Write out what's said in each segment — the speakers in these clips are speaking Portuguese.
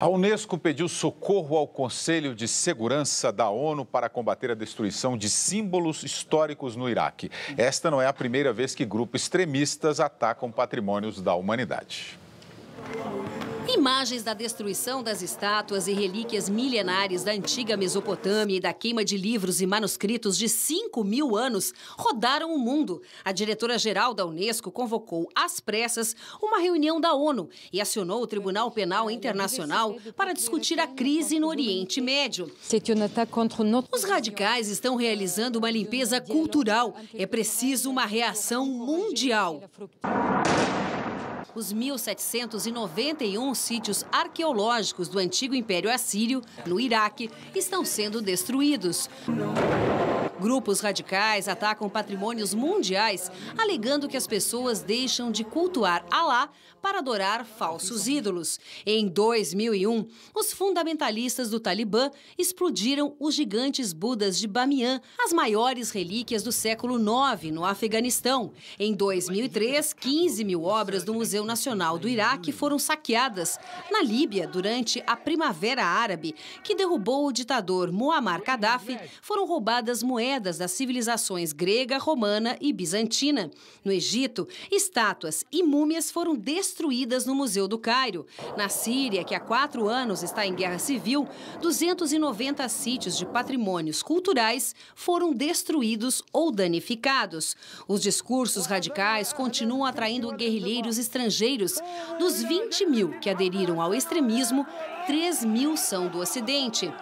A Unesco pediu socorro ao Conselho de Segurança da ONU para combater a destruição de símbolos históricos no Iraque. Esta não é a primeira vez que grupos extremistas atacam patrimônios da humanidade. Imagens da destruição das estátuas e relíquias milenares da antiga Mesopotâmia e da queima de livros e manuscritos de 5 mil anos rodaram o mundo. A diretora-geral da Unesco convocou às pressas uma reunião da ONU e acionou o Tribunal Penal Internacional para discutir a crise no Oriente Médio. Os radicais estão realizando uma limpeza cultural. É preciso uma reação mundial. Os 1.791 sítios arqueológicos do antigo Império Assírio, no Iraque, estão sendo destruídos. Não. Grupos radicais atacam patrimônios mundiais, alegando que as pessoas deixam de cultuar Alá para adorar falsos ídolos. Em 2001, os fundamentalistas do Talibã explodiram os gigantes Budas de Bamiyan, as maiores relíquias do século IX no Afeganistão. Em 2003, 15 mil obras do Museu Nacional do Iraque foram saqueadas. Na Líbia, durante a Primavera Árabe, que derrubou o ditador Muammar Gaddafi, foram roubadas moedas moedas das civilizações grega, romana e bizantina. No Egito, estátuas e múmias foram destruídas no Museu do Cairo. Na Síria, que há quatro anos está em guerra civil, 290 sítios de patrimônios culturais foram destruídos ou danificados. Os discursos radicais continuam atraindo guerrilheiros estrangeiros. Dos 20 mil que aderiram ao extremismo, 3 mil são do Ocidente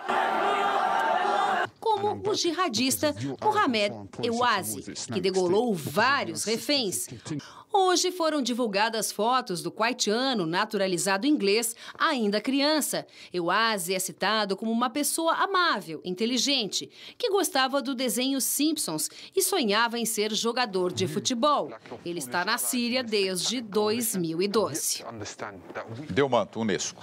grupo jihadista Mohamed Ewazi, que degolou vários reféns. Hoje foram divulgadas fotos do quaitiano naturalizado inglês, ainda criança. Ewazi é citado como uma pessoa amável, inteligente, que gostava do desenho Simpsons e sonhava em ser jogador de futebol. Ele está na Síria desde 2012. Deu manto Unesco.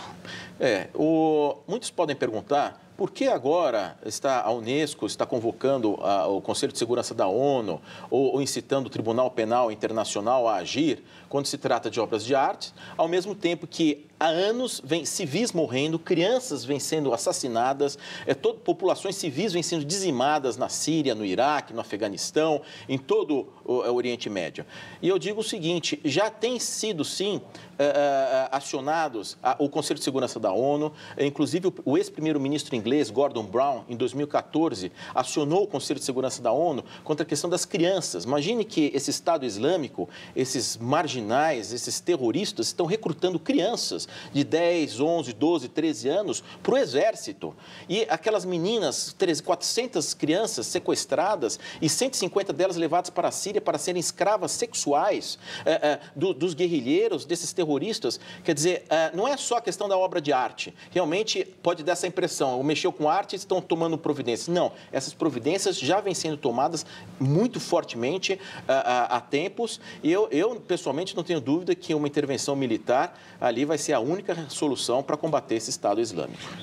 É, o... muitos podem perguntar por que agora está a Unesco está convocando a, o Conselho de Segurança da ONU ou, ou, incitando o Tribunal Penal Internacional a agir quando se trata de obras de arte, ao mesmo tempo que há anos vem civis morrendo, crianças vêm sendo assassinadas, é, todo, populações civis vêm sendo dizimadas na Síria, no Iraque, no Afeganistão, em todo o, é, o Oriente Médio. E eu digo o seguinte: já tem sido sim é, é, é acionados a, o Conselho de Segurança da ONU, inclusive o, o ex-primeiro-ministro inglês Gordon Brown, em 2014, acionou o Conselho de Segurança da ONU contra a questão das crianças. Imagine que esse Estado Islâmico, esses marginais, esses terroristas estão recrutando crianças de 10, 11, 12, 13 anos para o exército. E aquelas meninas, 400 crianças sequestradas e 150 delas levadas para a Síria para serem escravas sexuais é, é, do, dos guerrilheiros, desses terroristas. Quer dizer, é, não é só a questão da obra de arte. Realmente pode dar essa impressão, mexeu com arte, estão tomando providências. Não, essas providências já vêm sendo tomadas muito fortemente há tempos. E eu, eu, pessoalmente, não tenho dúvida que uma intervenção militar ali vai ser ser a única solução para combater esse Estado Islâmico.